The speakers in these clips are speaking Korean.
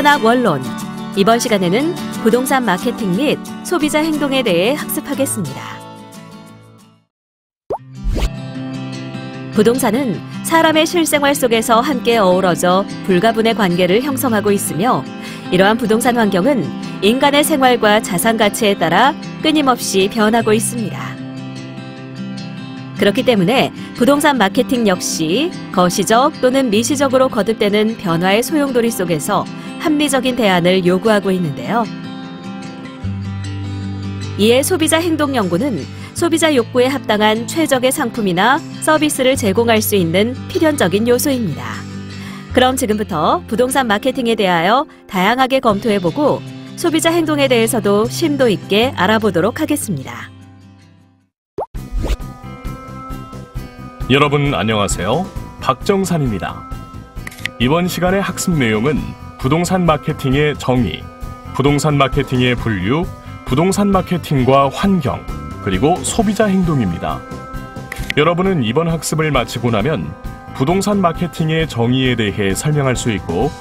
산업 원론. 이번 시간에는 부동산 마케팅 및 소비자 행동에 대해 학습하겠습니다. 부동산은 사람의 실생활 속에서 함께 어우러져 불가분의 관계를 형성하고 있으며 이러한 부동산 환경은 인간의 생활과 자산 가치에 따라 끊임없이 변하고 있습니다. 그렇기 때문에 부동산 마케팅 역시 거시적 또는 미시적으로 거듭되는 변화의 소용돌이 속에서 합리적인 대안을 요구하고 있는데요. 이에 소비자 행동 연구는 소비자 욕구에 합당한 최적의 상품이나 서비스를 제공할 수 있는 필연적인 요소입니다. 그럼 지금부터 부동산 마케팅에 대하여 다양하게 검토해보고 소비자 행동에 대해서도 심도 있게 알아보도록 하겠습니다. 여러분 안녕하세요. 박정산입니다. 이번 시간의 학습 내용은 부동산 마케팅의 정의, 부동산 마케팅의 분류, 부동산 마케팅과 환경, 그리고 소비자 행동입니다. 여러분은 이번 학습을 마치고 나면 부동산 마케팅의 정의에 대해 설명할 수 있고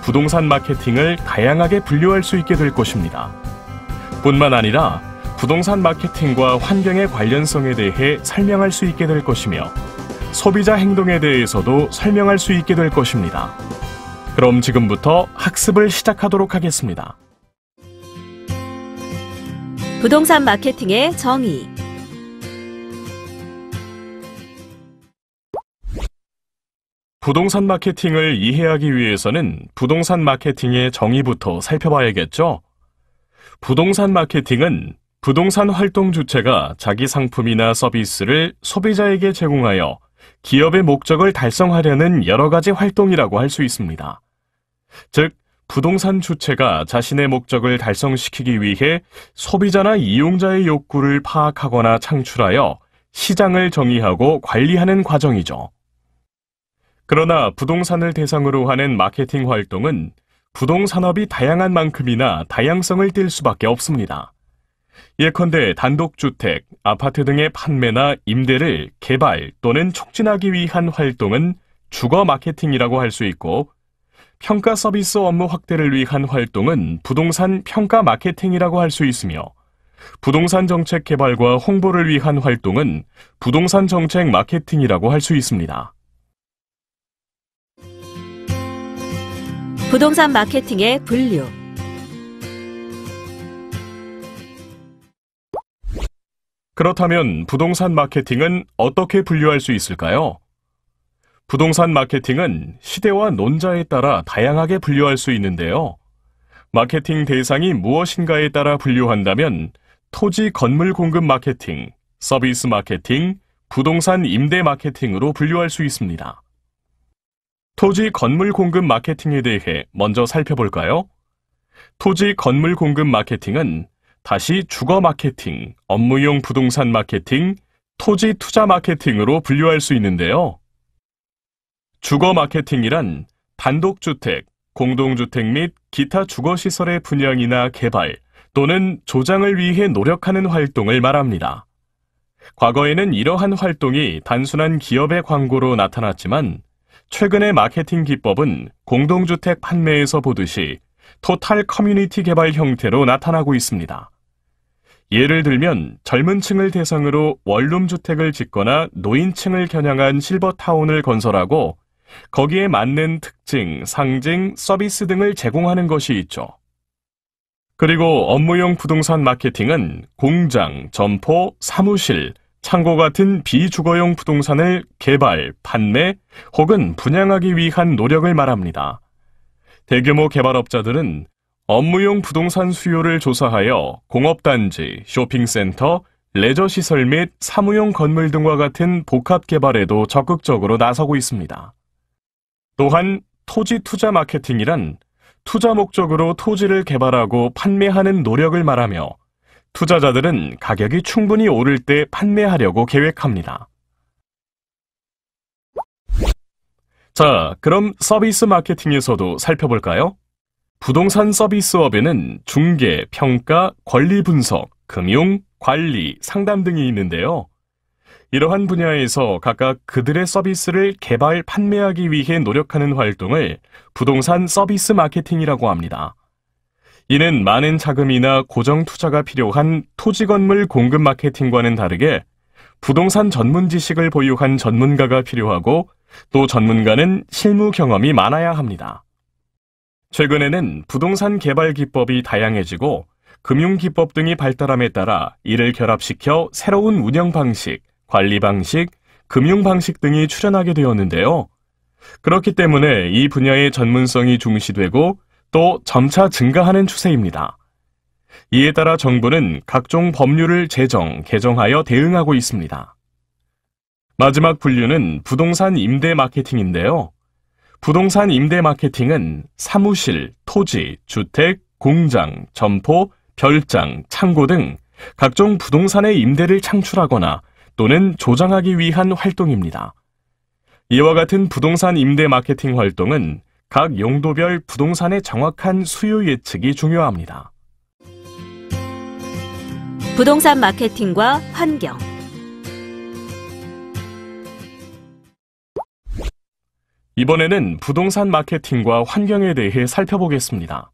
부동산 마케팅을 다양하게 분류할 수 있게 될 것입니다. 뿐만 아니라 부동산 마케팅과 환경의 관련성에 대해 설명할 수 있게 될 것이며 소비자 행동에 대해서도 설명할 수 있게 될 것입니다. 그럼 지금부터 학습을 시작하도록 하겠습니다. 부동산 마케팅의 정의 부동산 마케팅을 이해하기 위해서는 부동산 마케팅의 정의부터 살펴봐야겠죠? 부동산 마케팅은 부동산 활동 주체가 자기 상품이나 서비스를 소비자에게 제공하여 기업의 목적을 달성하려는 여러 가지 활동이라고 할 수 있습니다. 즉 부동산 주체가 자신의 목적을 달성시키기 위해 소비자나 이용자의 욕구를 파악하거나 창출하여 시장을 정의하고 관리하는 과정이죠. 그러나 부동산을 대상으로 하는 마케팅 활동은 부동산업이 다양한 만큼이나 다양성을 띨 수밖에 없습니다. 예컨대 단독주택, 아파트 등의 판매나 임대를 개발 또는 촉진하기 위한 활동은 주거 마케팅이라고 할 수 있고 평가 서비스 업무 확대를 위한 활동은 부동산 평가 마케팅이라고 할 수 있으며 부동산 정책 개발과 홍보를 위한 활동은 부동산 정책 마케팅이라고 할 수 있습니다. 부동산 마케팅의 분류 그렇다면 부동산 마케팅은 어떻게 분류할 수 있을까요? 부동산 마케팅은 시대와 논자에 따라 다양하게 분류할 수 있는데요. 마케팅 대상이 무엇인가에 따라 분류한다면 토지 건물 공급 마케팅, 서비스 마케팅, 부동산 임대 마케팅으로 분류할 수 있습니다. 토지 건물 공급 마케팅에 대해 먼저 살펴볼까요? 토지 건물 공급 마케팅은 다시 주거 마케팅, 업무용 부동산 마케팅, 토지 투자 마케팅으로 분류할 수 있는데요. 주거 마케팅이란 단독주택, 공동주택 및 기타 주거시설의 분양이나 개발 또는 조장을 위해 노력하는 활동을 말합니다. 과거에는 이러한 활동이 단순한 기업의 광고로 나타났지만 최근의 마케팅 기법은 공동주택 판매에서 보듯이 토탈 커뮤니티 개발 형태로 나타나고 있습니다. 예를 들면 젊은 층을 대상으로 원룸 주택을 짓거나 노인층을 겨냥한 실버타운을 건설하고 거기에 맞는 특징, 상징, 서비스 등을 제공하는 것이 있죠. 그리고 업무용 부동산 마케팅은 공장, 점포, 사무실, 창고 같은 비주거용 부동산을 개발, 판매 혹은 분양하기 위한 노력을 말합니다. 대규모 개발업자들은 업무용 부동산 수요를 조사하여 공업단지, 쇼핑센터, 레저시설 및 사무용 건물 등과 같은 복합개발에도 적극적으로 나서고 있습니다. 또한 토지 투자 마케팅이란 투자 목적으로 토지를 개발하고 판매하는 노력을 말하며 투자자들은 가격이 충분히 오를 때 판매하려고 계획합니다. 자, 그럼 서비스 마케팅에서도 살펴볼까요? 부동산 서비스업에는 중개, 평가, 권리 분석, 금융, 관리, 상담 등이 있는데요. 이러한 분야에서 각각 그들의 서비스를 개발, 판매하기 위해 노력하는 활동을 부동산 서비스 마케팅이라고 합니다. 이는 많은 자금이나 고정 투자가 필요한 토지 건물 공급 마케팅과는 다르게 부동산 전문 지식을 보유한 전문가가 필요하고 또 전문가는 실무 경험이 많아야 합니다. 최근에는 부동산 개발 기법이 다양해지고 금융 기법 등이 발달함에 따라 이를 결합시켜 새로운 운영 방식, 관리 방식, 금융 방식 등이 출연하게 되었는데요. 그렇기 때문에 이 분야의 전문성이 중시되고 또 점차 증가하는 추세입니다. 이에 따라 정부는 각종 법률을 제정, 개정하여 대응하고 있습니다. 마지막 분류는 부동산 임대 마케팅인데요. 부동산 임대 마케팅은 사무실, 토지, 주택, 공장, 점포, 별장, 창고 등 각종 부동산의 임대를 창출하거나 또는 조장하기 위한 활동입니다. 이와 같은 부동산 임대 마케팅 활동은 각 용도별 부동산의 정확한 수요 예측이 중요합니다. 부동산 마케팅과 환경 이번에는 부동산 마케팅과 환경에 대해 살펴보겠습니다.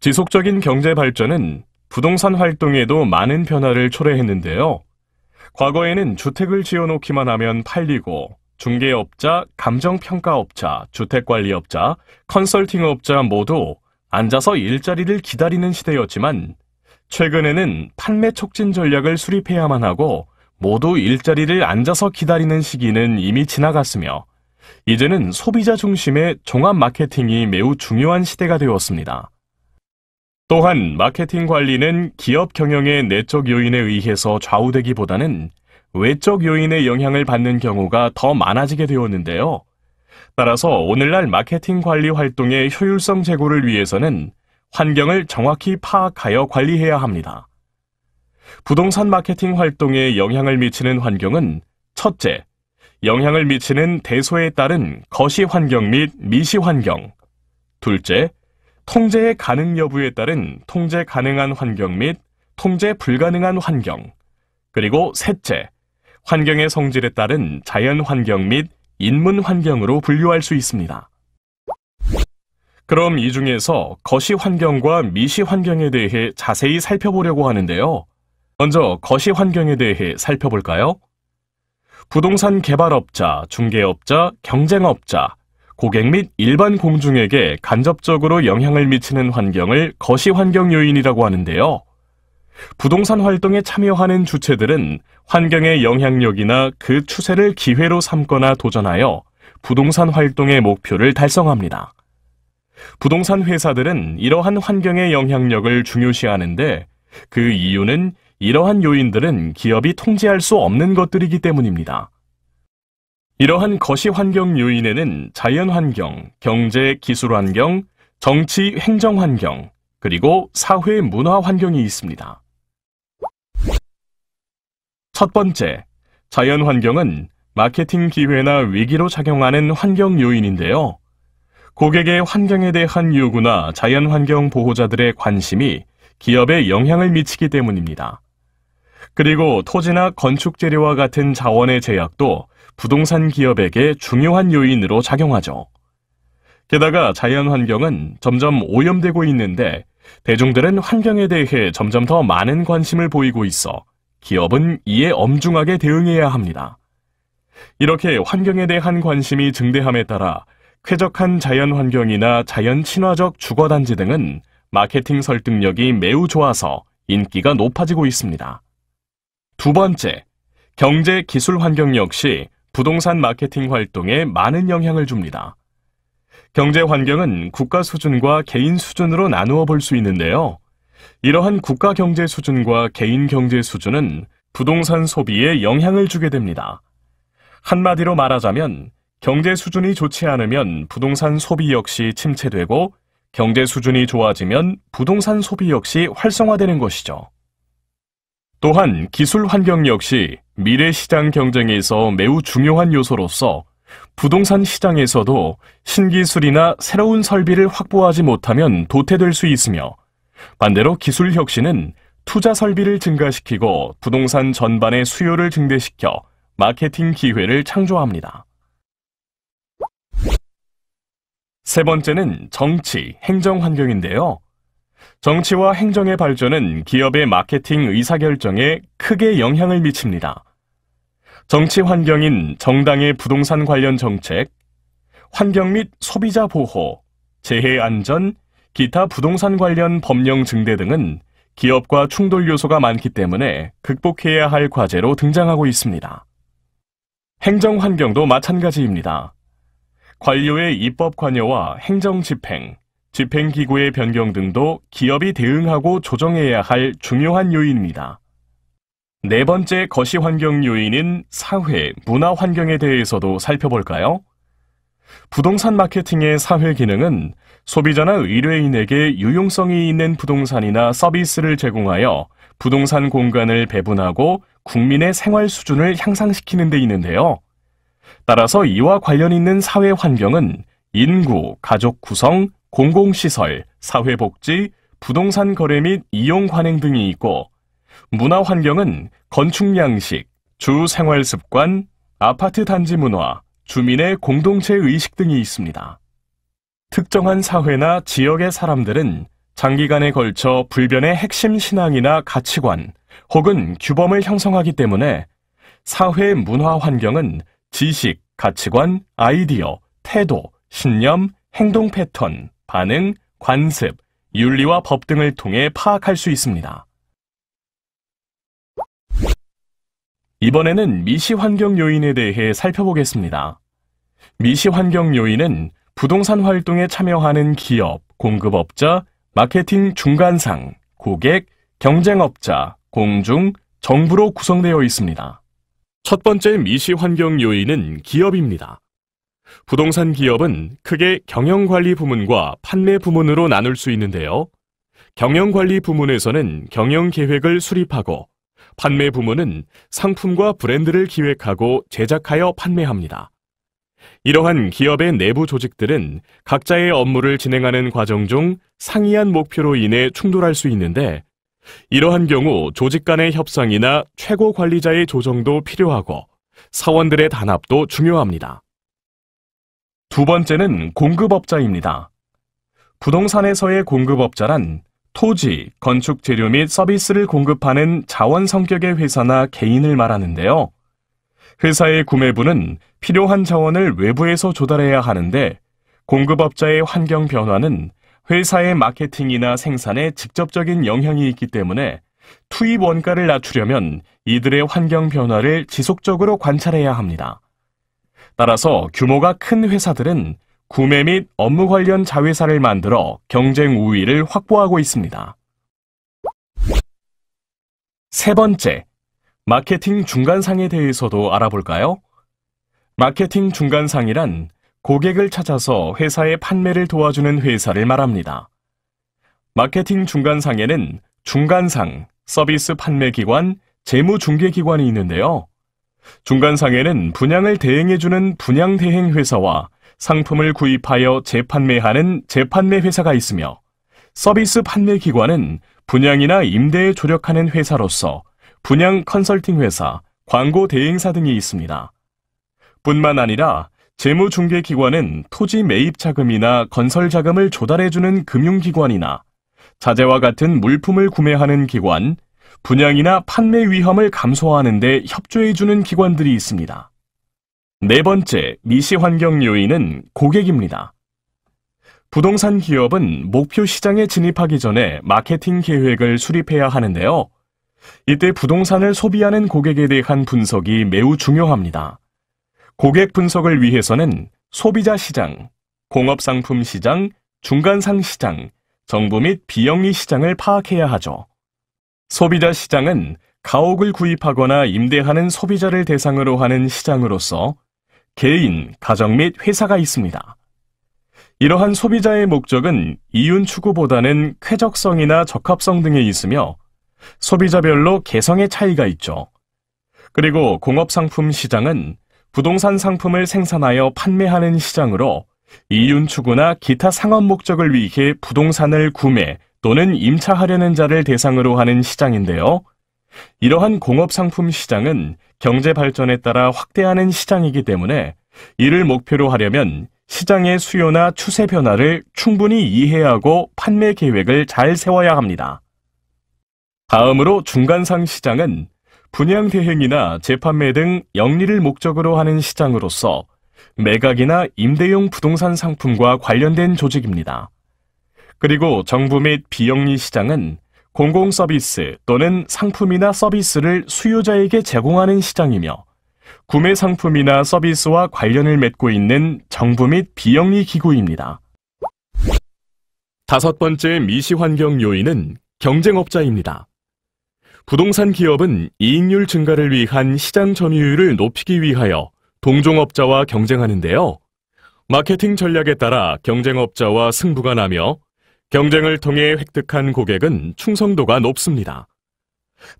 지속적인 경제 발전은 부동산 활동에도 많은 변화를 초래했는데요. 과거에는 주택을 지어놓기만 하면 팔리고 중개업자, 감정평가업자, 주택관리업자, 컨설팅업자 모두 앉아서 일자리를 기다리는 시대였지만 최근에는 판매 촉진 전략을 수립해야만 하고 모두 일자리를 앉아서 기다리는 시기는 이미 지나갔으며 이제는 소비자 중심의 종합 마케팅이 매우 중요한 시대가 되었습니다. 또한 마케팅 관리는 기업 경영의 내적 요인에 의해서 좌우되기보다는 외적 요인의 영향을 받는 경우가 더 많아지게 되었는데요. 따라서 오늘날 마케팅 관리 활동의 효율성 제고를 위해서는 환경을 정확히 파악하여 관리해야 합니다. 부동산 마케팅 활동에 영향을 미치는 환경은 첫째, 영향을 미치는 대소에 따른 거시 환경 및 미시 환경. 둘째, 통제의 가능 여부에 따른 통제 가능한 환경 및 통제 불가능한 환경, 그리고 셋째, 환경의 성질에 따른 자연 환경 및 인문 환경으로 분류할 수 있습니다. 그럼 이 중에서 거시 환경과 미시 환경에 대해 자세히 살펴보려고 하는데요. 먼저 거시 환경에 대해 살펴볼까요? 부동산 개발업자, 중개업자, 경쟁업자, 고객 및 일반 공중에게 간접적으로 영향을 미치는 환경을 거시 환경 요인이라고 하는데요. 부동산 활동에 참여하는 주체들은 환경의 영향력이나 그 추세를 기회로 삼거나 도전하여 부동산 활동의 목표를 달성합니다. 부동산 회사들은 이러한 환경의 영향력을 중요시하는데 그 이유는 이러한 요인들은 기업이 통제할 수 없는 것들이기 때문입니다. 이러한 거시 환경 요인에는 자연 환경, 경제 기술 환경, 정치 행정 환경, 그리고 사회 문화 환경이 있습니다. 첫 번째, 자연 환경은 마케팅 기회나 위기로 작용하는 환경 요인인데요. 고객의 환경에 대한 요구나 자연 환경 보호자들의 관심이 기업에 영향을 미치기 때문입니다. 그리고 토지나 건축 재료와 같은 자원의 제약도 부동산 기업에게 중요한 요인으로 작용하죠. 게다가 자연 환경은 점점 오염되고 있는데 대중들은 환경에 대해 점점 더 많은 관심을 보이고 있어 기업은 이에 엄중하게 대응해야 합니다. 이렇게 환경에 대한 관심이 증대함에 따라 쾌적한 자연 환경이나 자연 친화적 주거단지 등은 마케팅 설득력이 매우 좋아서 인기가 높아지고 있습니다. 두 번째, 경제 기술 환경 역시 부동산 마케팅 활동에 많은 영향을 줍니다. 경제 환경은 국가 수준과 개인 수준으로 나누어 볼 수 있는데요. 이러한 국가 경제 수준과 개인 경제 수준은 부동산 소비에 영향을 주게 됩니다. 한마디로 말하자면 경제 수준이 좋지 않으면 부동산 소비 역시 침체되고 경제 수준이 좋아지면 부동산 소비 역시 활성화되는 것이죠. 또한 기술 환경 역시 미래 시장 경쟁에서 매우 중요한 요소로서 부동산 시장에서도 신기술이나 새로운 설비를 확보하지 못하면 도태될 수 있으며 반대로 기술 혁신은 투자 설비를 증가시키고 부동산 전반의 수요를 증대시켜 마케팅 기회를 창조합니다. 세 번째는 정치, 행정 환경인데요. 정치와 행정의 발전은 기업의 마케팅 의사결정에 크게 영향을 미칩니다. 정치 환경인 정당의 부동산 관련 정책, 환경 및 소비자 보호, 재해 안전, 기타 부동산 관련 법령 증대 등은 기업과 충돌 요소가 많기 때문에 극복해야 할 과제로 등장하고 있습니다. 행정 환경도 마찬가지입니다. 관료의 입법 관여와 행정 집행, 집행기구의 변경 등도 기업이 대응하고 조정해야 할 중요한 요인입니다. 네 번째 거시 환경 요인인 사회, 문화 환경에 대해서도 살펴볼까요? 부동산 마케팅의 사회 기능은 소비자나 의뢰인에게 유용성이 있는 부동산이나 서비스를 제공하여 부동산 공간을 배분하고 국민의 생활 수준을 향상시키는 데 있는데요. 따라서 이와 관련 있는 사회 환경은 인구, 가족 구성, 공공시설, 사회복지, 부동산 거래 및 이용 관행 등이 있고 문화 환경은 건축 양식, 주 생활 습관, 아파트 단지 문화, 주민의 공동체 의식 등이 있습니다. 특정한 사회나 지역의 사람들은 장기간에 걸쳐 불변의 핵심 신앙이나 가치관 혹은 규범을 형성하기 때문에 사회 문화 환경은 지식, 가치관, 아이디어, 태도, 신념, 행동 패턴, 반응, 관습, 윤리와 법 등을 통해 파악할 수 있습니다. 이번에는 미시 환경 요인에 대해 살펴보겠습니다. 미시 환경 요인은 부동산 활동에 참여하는 기업, 공급업자, 마케팅 중간상, 고객, 경쟁업자, 공중, 정부로 구성되어 있습니다. 첫 번째 미시 환경 요인은 기업입니다. 부동산 기업은 크게 경영관리 부문과 판매 부문으로 나눌 수 있는데요. 경영관리 부문에서는 경영계획을 수립하고 판매 부문은 상품과 브랜드를 기획하고 제작하여 판매합니다. 이러한 기업의 내부 조직들은 각자의 업무를 진행하는 과정 중 상이한 목표로 인해 충돌할 수 있는데 이러한 경우 조직 간의 협상이나 최고 관리자의 조정도 필요하고 사원들의 단합도 중요합니다. 두 번째는 공급업자입니다. 부동산에서의 공급업자란 토지, 건축 재료 및 서비스를 공급하는 자원 성격의 회사나 개인을 말하는데요. 회사의 구매부는 필요한 자원을 외부에서 조달해야 하는데 공급업자의 환경 변화는 회사의 마케팅이나 생산에 직접적인 영향이 있기 때문에 투입 원가를 낮추려면 이들의 환경 변화를 지속적으로 관찰해야 합니다. 따라서 규모가 큰 회사들은 구매 및 업무 관련 자회사를 만들어 경쟁 우위를 확보하고 있습니다. 세 번째, 마케팅 중간상에 대해서도 알아볼까요? 마케팅 중간상이란 고객을 찾아서 회사의 판매를 도와주는 회사를 말합니다. 마케팅 중간상에는 중간상, 서비스 판매기관, 재무중개기관이 있는데요. 중간상에는 분양을 대행해주는 분양대행회사와 상품을 구입하여 재판매하는 재판매회사가 있으며 서비스 판매기관은 분양이나 임대에 조력하는 회사로서 분양 컨설팅회사, 광고 대행사 등이 있습니다. 뿐만 아니라 재무중개기관은 토지 매입자금이나 건설자금을 조달해주는 금융기관이나 자재와 같은 물품을 구매하는 기관, 분양이나 판매 위험을 감소하는 데 협조해주는 기관들이 있습니다. 네 번째 미시 환경 요인은 고객입니다. 부동산 기업은 목표 시장에 진입하기 전에 마케팅 계획을 수립해야 하는데요. 이때 부동산을 소비하는 고객에 대한 분석이 매우 중요합니다. 고객 분석을 위해서는 소비자 시장, 공업상품 시장, 중간상 시장, 정부 및 비영리 시장을 파악해야 하죠. 소비자 시장은 가옥을 구입하거나 임대하는 소비자를 대상으로 하는 시장으로서 개인, 가정 및 회사가 있습니다. 이러한 소비자의 목적은 이윤 추구보다는 쾌적성이나 적합성 등에 있으며 소비자별로 개성의 차이가 있죠. 그리고 공업상품 시장은 부동산 상품을 생산하여 판매하는 시장으로 이윤 추구나 기타 상업 목적을 위해 부동산을 구매, 또는 임차하려는 자를 대상으로 하는 시장인데요. 이러한 공업상품 시장은 경제 발전에 따라 확대하는 시장이기 때문에 이를 목표로 하려면 시장의 수요나 추세 변화를 충분히 이해하고 판매 계획을 잘 세워야 합니다. 다음으로 중간상 시장은 분양 대행이나 재판매 등 영리를 목적으로 하는 시장으로서 매각이나 임대용 부동산 상품과 관련된 조직입니다. 그리고 정부 및 비영리 시장은 공공서비스 또는 상품이나 서비스를 수요자에게 제공하는 시장이며 구매 상품이나 서비스와 관련을 맺고 있는 정부 및 비영리 기구입니다. 다섯 번째 미시환경 요인은 경쟁업자입니다. 부동산 기업은 이익률 증가를 위한 시장 점유율을 높이기 위하여 동종업자와 경쟁하는데요. 마케팅 전략에 따라 경쟁업자와 승부가 나며 경쟁을 통해 획득한 고객은 충성도가 높습니다.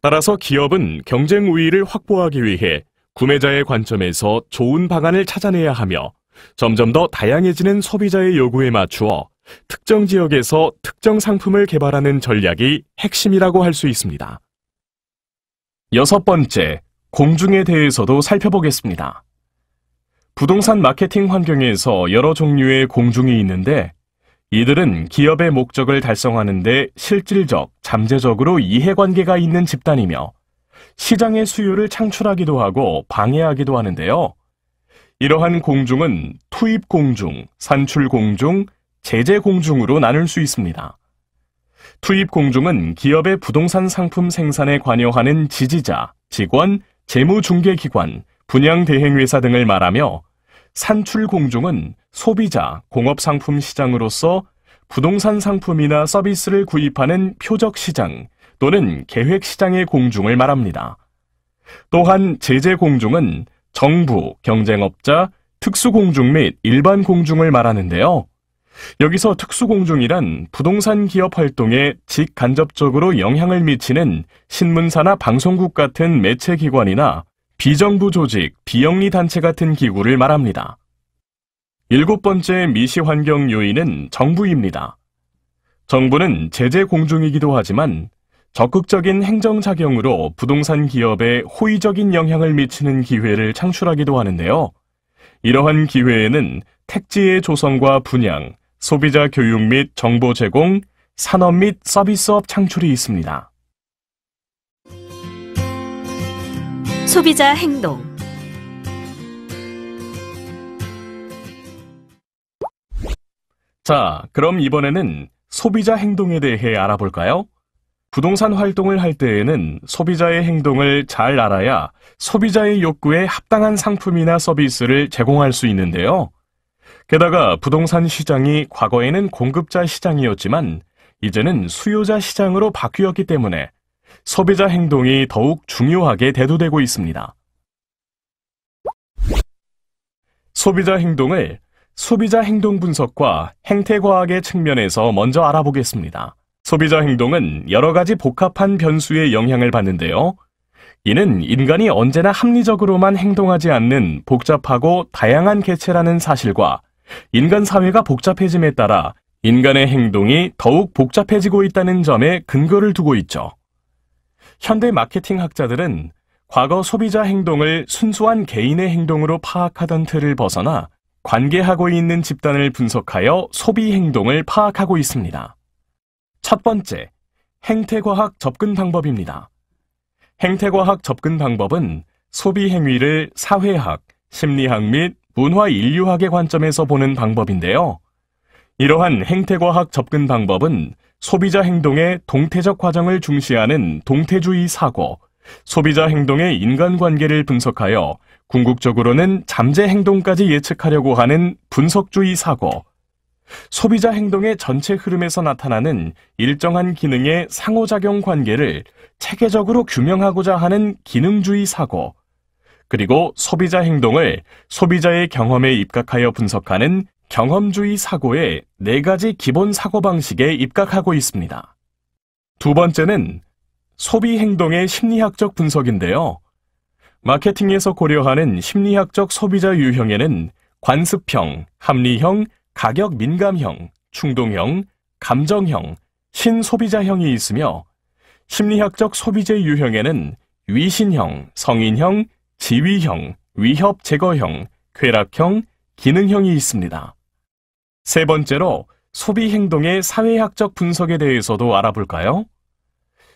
따라서 기업은 경쟁 우위를 확보하기 위해 구매자의 관점에서 좋은 방안을 찾아내야 하며 점점 더 다양해지는 소비자의 요구에 맞추어 특정 지역에서 특정 상품을 개발하는 전략이 핵심이라고 할 수 있습니다. 여섯 번째, 공중에 대해서도 살펴보겠습니다. 부동산 마케팅 환경에서 여러 종류의 공중이 있는데 이들은 기업의 목적을 달성하는데 실질적, 잠재적으로 이해관계가 있는 집단이며 시장의 수요를 창출하기도 하고 방해하기도 하는데요. 이러한 공중은 투입 공중, 산출 공중, 제재 공중으로 나눌 수 있습니다. 투입 공중은 기업의 부동산 상품 생산에 관여하는 지지자, 직원, 재무중개기관, 분양대행회사 등을 말하며 산출 공중은 소비자, 공업상품 시장으로서 부동산 상품이나 서비스를 구입하는 표적 시장 또는 계획 시장의 공중을 말합니다. 또한 제재 공중은 정부, 경쟁업자, 특수공중 및 일반 공중을 말하는데요. 여기서 특수공중이란 부동산 기업 활동에 직간접적으로 영향을 미치는 신문사나 방송국 같은 매체기관이나 비정부 조직, 비영리 단체 같은 기구를 말합니다. 일곱 번째 미시 환경 요인은 정부입니다. 정부는 제재 공중이기도 하지만 적극적인 행정작용으로 부동산 기업에 호의적인 영향을 미치는 기회를 창출하기도 하는데요. 이러한 기회에는 택지의 조성과 분양, 소비자 교육 및 정보 제공, 산업 및 서비스업 창출이 있습니다. 소비자 행동 자, 그럼 이번에는 소비자 행동에 대해 알아볼까요? 부동산 활동을 할 때에는 소비자의 행동을 잘 알아야 소비자의 욕구에 합당한 상품이나 서비스를 제공할 수 있는데요. 게다가 부동산 시장이 과거에는 공급자 시장이었지만 이제는 수요자 시장으로 바뀌었기 때문에 소비자 행동이 더욱 중요하게 대두되고 있습니다. 소비자 행동을 소비자 행동 분석과 행태과학의 측면에서 먼저 알아보겠습니다. 소비자 행동은 여러 가지 복합한 변수의 영향을 받는데요. 이는 인간이 언제나 합리적으로만 행동하지 않는 복잡하고 다양한 개체라는 사실과 인간 사회가 복잡해짐에 따라 인간의 행동이 더욱 복잡해지고 있다는 점에 근거를 두고 있죠. 현대 마케팅 학자들은 과거 소비자 행동을 순수한 개인의 행동으로 파악하던 틀을 벗어나 관계하고 있는 집단을 분석하여 소비 행동을 파악하고 있습니다. 첫 번째, 행태과학 접근 방법입니다. 행태과학 접근 방법은 소비 행위를 사회학, 심리학 및 문화 인류학의 관점에서 보는 방법인데요. 이러한 행태과학 접근 방법은 소비자 행동의 동태적 과정을 중시하는 동태주의 사고, 소비자 행동의 인간관계를 분석하여 궁극적으로는 잠재 행동까지 예측하려고 하는 분석주의 사고, 소비자 행동의 전체 흐름에서 나타나는 일정한 기능의 상호작용 관계를 체계적으로 규명하고자 하는 기능주의 사고, 그리고 소비자 행동을 소비자의 경험에 입각하여 분석하는 경험주의 사고의 네 가지 기본 사고방식에 입각하고 있습니다. 두 번째는 소비 행동의 심리학적 분석인데요. 마케팅에서 고려하는 심리학적 소비자 유형에는 관습형, 합리형, 가격 민감형, 충동형, 감정형, 신소비자형이 있으며 심리학적 소비재 유형에는 위신형, 성인형, 지위형, 위협 제거형, 괴락형 기능형이 있습니다. 세 번째로 소비 행동의 사회학적 분석에 대해서도 알아볼까요?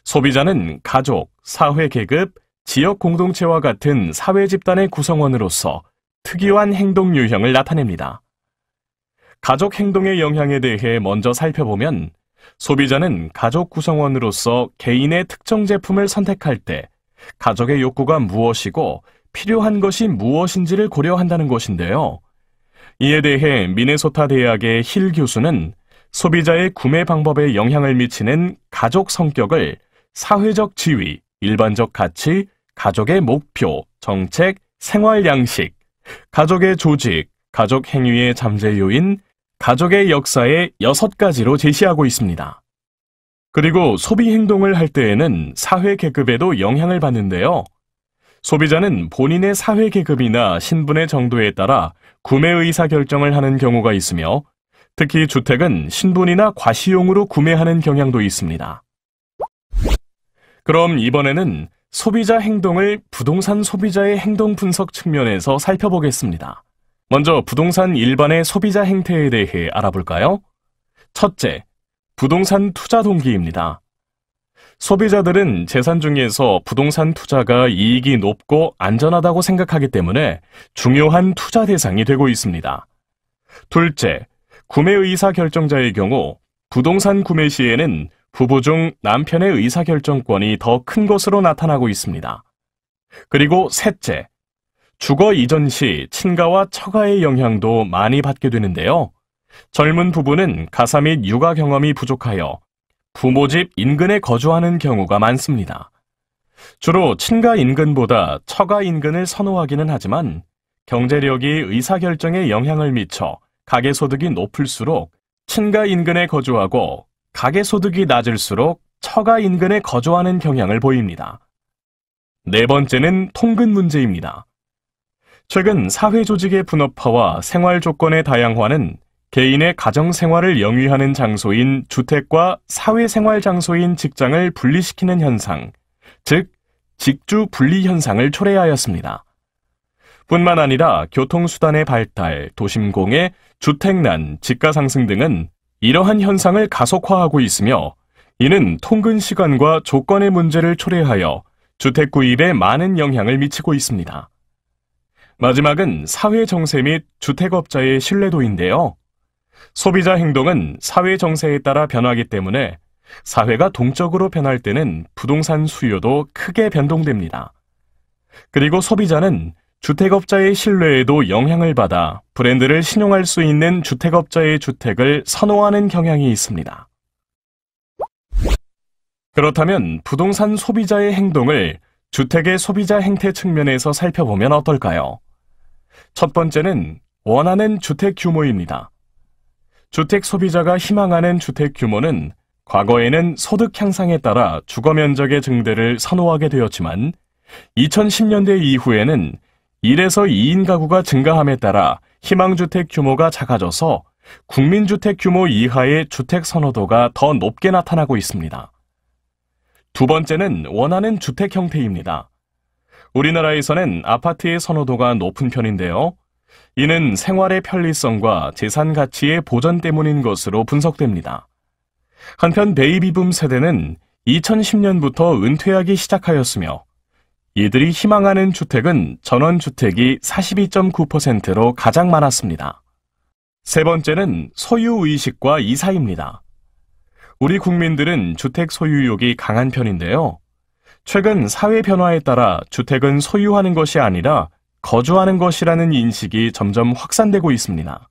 소비자는 가족, 사회 계급, 지역 공동체와 같은 사회 집단의 구성원으로서 특이한 행동 유형을 나타냅니다. 가족 행동의 영향에 대해 먼저 살펴보면 소비자는 가족 구성원으로서 개인의 특정 제품을 선택할 때 가족의 욕구가 무엇이고 필요한 것이 무엇인지를 고려한다는 것인데요. 이에 대해 미네소타 대학의 힐 교수는 소비자의 구매 방법에 영향을 미치는 가족 성격을 사회적 지위, 일반적 가치, 가족의 목표, 정책, 생활 양식, 가족의 조직, 가족 행위의 잠재 요인, 가족의 역사의 여섯 가지로 제시하고 있습니다. 그리고 소비 행동을 할 때에는 사회 계급에도 영향을 받는데요. 소비자는 본인의 사회 계급이나 신분의 정도에 따라 구매 의사 결정을 하는 경우가 있으며 특히 주택은 신분이나 과시용으로 구매하는 경향도 있습니다. 그럼 이번에는 소비자 행동을 부동산 소비자의 행동 분석 측면에서 살펴보겠습니다. 먼저 부동산 일반의 소비자 행태에 대해 알아볼까요? 첫째, 부동산 투자 동기입니다. 소비자들은 재산 중에서 부동산 투자가 이익이 높고 안전하다고 생각하기 때문에 중요한 투자 대상이 되고 있습니다. 둘째, 구매 의사 결정자의 경우 부동산 구매 시에는 부부 중 남편의 의사결정권이 더 큰 것으로 나타나고 있습니다. 그리고 셋째, 주거 이전 시 친가와 처가의 영향도 많이 받게 되는데요. 젊은 부부는 가사 및 육아 경험이 부족하여 부모 집 인근에 거주하는 경우가 많습니다. 주로 친가 인근보다 처가 인근을 선호하기는 하지만 경제력이 의사결정에 영향을 미쳐 가계소득이 높을수록 친가 인근에 거주하고 가계소득이 낮을수록 처가 인근에 거주하는 경향을 보입니다. 네 번째는 통근 문제입니다. 최근 사회조직의 분업화와 생활 조건의 다양화는 개인의 가정생활을 영위하는 장소인 주택과 사회생활 장소인 직장을 분리시키는 현상, 즉 직주 분리 현상을 초래하였습니다. 뿐만 아니라 교통수단의 발달, 도심공해, 주택난, 집가 상승 등은 이러한 현상을 가속화하고 있으며 이는 통근 시간과 조건의 문제를 초래하여 주택 구입에 많은 영향을 미치고 있습니다. 마지막은 사회 정세 및 주택업자의 신뢰도인데요. 소비자 행동은 사회 정세에 따라 변하기 때문에 사회가 동적으로 변할 때는 부동산 수요도 크게 변동됩니다. 그리고 소비자는 주택업자의 신뢰에도 영향을 받아 브랜드를 신용할 수 있는 주택업자의 주택을 선호하는 경향이 있습니다. 그렇다면 부동산 소비자의 행동을 주택의 소비자 행태 측면에서 살펴보면 어떨까요? 첫 번째는 원하는 주택 규모입니다. 주택 소비자가 희망하는 주택 규모는 과거에는 소득 향상에 따라 주거 면적의 증대를 선호하게 되었지만 2010년대 이후에는 1에서 2인 가구가 증가함에 따라 희망주택 규모가 작아져서 국민주택 규모 이하의 주택 선호도가 더 높게 나타나고 있습니다. 두 번째는 원하는 주택 형태입니다. 우리나라에서는 아파트의 선호도가 높은 편인데요. 이는 생활의 편리성과 재산 가치의 보전 때문인 것으로 분석됩니다. 한편 베이비붐 세대는 2010년부터 은퇴하기 시작하였으며 이들이 희망하는 주택은 전원주택이 42.9%로 가장 많았습니다. 세 번째는 소유의식과 이사입니다. 우리 국민들은 주택 소유욕이 강한 편인데요. 최근 사회 변화에 따라 주택은 소유하는 것이 아니라 거주하는 것이라는 인식이 점점 확산되고 있습니다.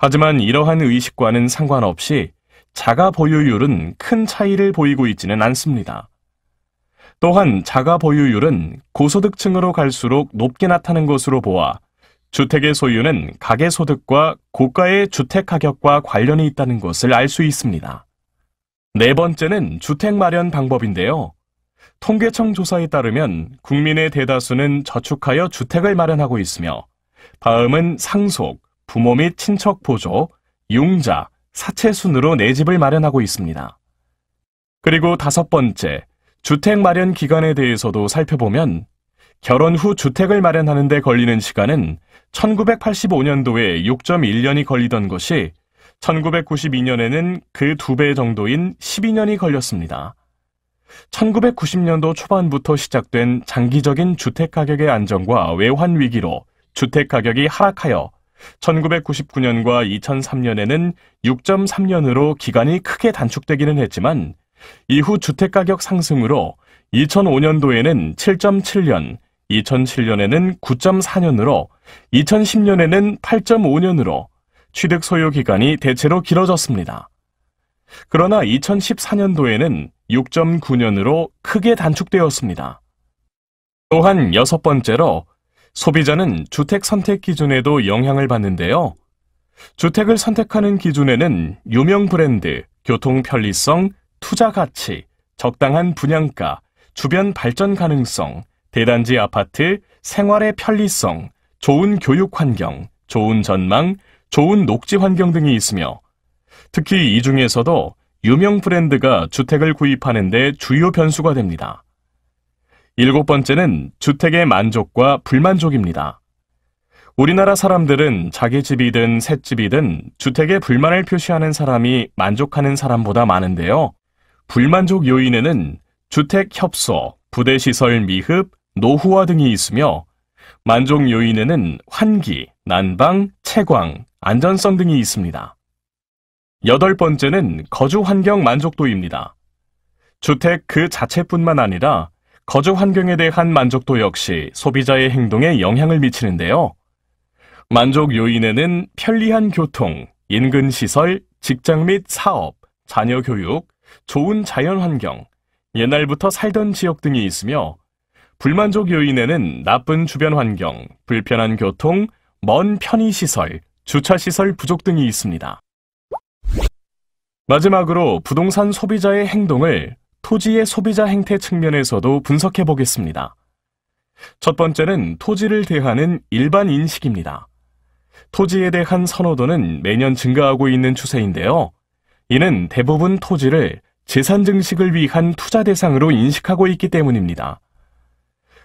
하지만 이러한 의식과는 상관없이 자가 보유율은 큰 차이를 보이고 있지는 않습니다. 또한 자가 보유율은 고소득층으로 갈수록 높게 나타는 것으로 보아 주택의 소유는 가계 소득과 고가의 주택 가격과 관련이 있다는 것을 알 수 있습니다. 네 번째는 주택 마련 방법인데요. 통계청 조사에 따르면 국민의 대다수는 저축하여 주택을 마련하고 있으며 다음은 상속, 부모 및 친척 보조, 융자 사채 순으로 내 네 집을 마련하고 있습니다. 그리고 다섯 번째, 주택 마련 기간에 대해서도 살펴보면 결혼 후 주택을 마련하는 데 걸리는 시간은 1985년도에 6.1년이 걸리던 것이 1992년에는 그 두 배 정도인 12년이 걸렸습니다. 1990년도 초반부터 시작된 장기적인 주택가격의 안정과 외환위기로 주택가격이 하락하여 1999년과 2003년에는 6.3년으로 기간이 크게 단축되기는 했지만 이후 주택가격 상승으로 2005년도에는 7.7년, 2007년에는 9.4년으로, 2010년에는 8.5년으로 취득 소요 기간이 대체로 길어졌습니다. 그러나 2014년도에는 6.9년으로 크게 단축되었습니다. 또한 여섯 번째로 소비자는 주택 선택 기준에도 영향을 받는데요. 주택을 선택하는 기준에는 유명 브랜드, 교통 편리성, 투자 가치, 적당한 분양가, 주변 발전 가능성, 대단지 아파트, 생활의 편리성, 좋은 교육 환경, 좋은 전망, 좋은 녹지 환경 등이 있으며 특히 이 중에서도 유명 브랜드가 주택을 구입하는 데 주요 변수가 됩니다. 일곱 번째는 주택의 만족과 불만족입니다. 우리나라 사람들은 자기 집이든 새 집이든 주택에 불만을 표시하는 사람이 만족하는 사람보다 많은데요. 불만족 요인에는 주택 협소, 부대시설 미흡, 노후화 등이 있으며 만족 요인에는 환기, 난방, 채광, 안전성 등이 있습니다. 여덟 번째는 거주 환경 만족도입니다. 주택 그 자체뿐만 아니라 거주 환경에 대한 만족도 역시 소비자의 행동에 영향을 미치는데요. 만족 요인에는 편리한 교통, 인근 시설, 직장 및 사업, 자녀 교육, 좋은 자연 환경, 옛날부터 살던 지역 등이 있으며 불만족 요인에는 나쁜 주변 환경, 불편한 교통, 먼 편의시설, 주차시설 부족 등이 있습니다. 마지막으로 부동산 소비자의 행동을 토지의 소비자 행태 측면에서도 분석해 보겠습니다. 첫 번째는 토지를 대하는 일반 인식입니다. 토지에 대한 선호도는 매년 증가하고 있는 추세인데요. 이는 대부분 토지를 재산 증식을 위한 투자 대상으로 인식하고 있기 때문입니다.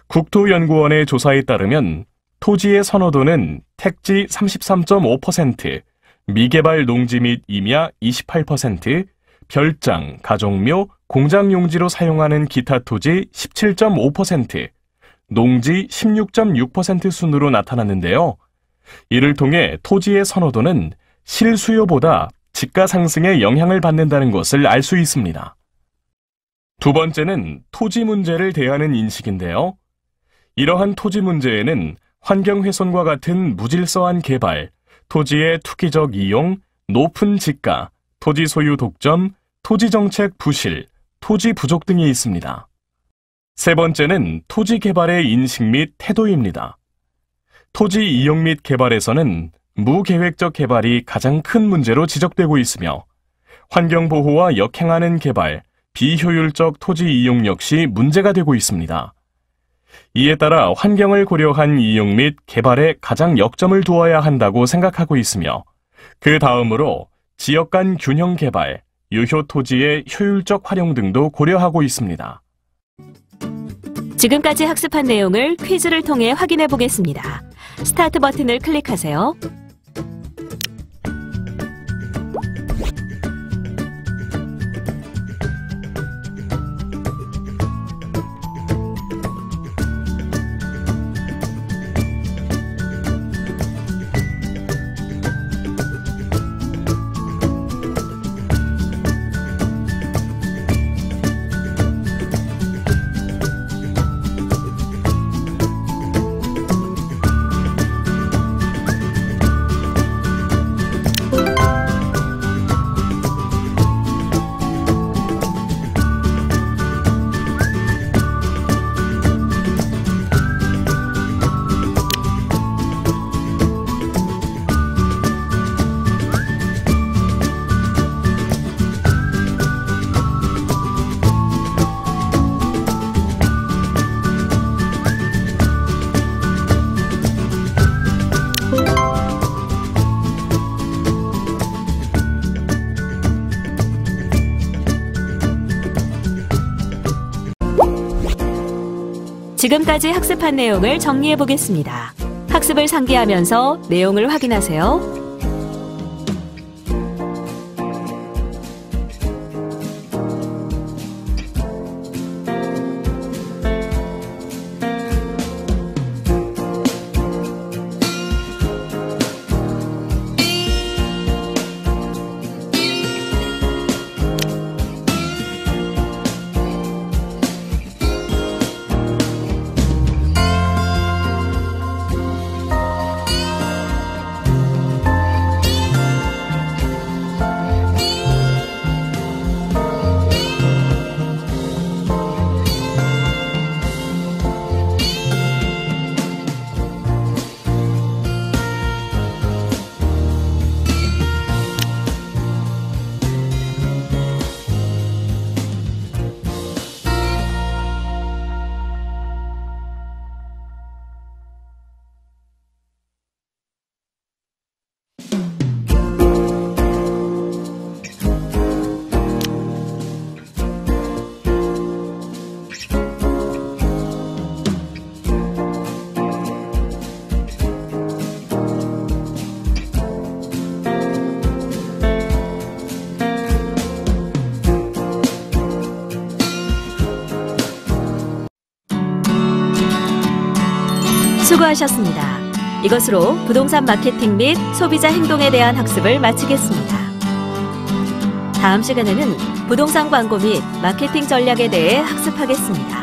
국토연구원의 조사에 따르면 토지의 선호도는 택지 33.5%, 미개발 농지 및 임야 28%, 별장, 가정묘, 공장 용지로 사용하는 기타 토지 17.5%, 농지 16.6% 순으로 나타났는데요. 이를 통해 토지의 선호도는 실수요보다 집가 상승에 영향을 받는다는 것을 알 수 있습니다. 두 번째는 토지 문제를 대하는 인식인데요. 이러한 토지 문제에는 환경훼손과 같은 무질서한 개발, 토지의 투기적 이용, 높은 집가, 토지 소유 독점, 토지 정책 부실, 토지 부족 등이 있습니다. 세 번째는 토지 개발의 인식 및 태도입니다. 토지 이용 및 개발에서는 무계획적 개발이 가장 큰 문제로 지적되고 있으며 환경보호와 역행하는 개발, 비효율적 토지 이용 역시 문제가 되고 있습니다. 이에 따라 환경을 고려한 이용 및 개발에 가장 역점을 두어야 한다고 생각하고 있으며 그 다음으로 지역 간 균형 개발, 유효 토지의 효율적 활용 등도 고려하고 있습니다. 지금까지 학습한 내용을 퀴즈를 통해 확인해 보겠습니다. 스타트 버튼을 클릭하세요. 지금까지 학습한 내용을 정리해 보겠습니다. 학습을 상기하면서 내용을 확인하세요. 공부하셨습니다. 이것으로 부동산 마케팅 및 소비자 행동에 대한 학습을 마치겠습니다. 다음 시간에는 부동산 광고 및 마케팅 전략에 대해 학습하겠습니다.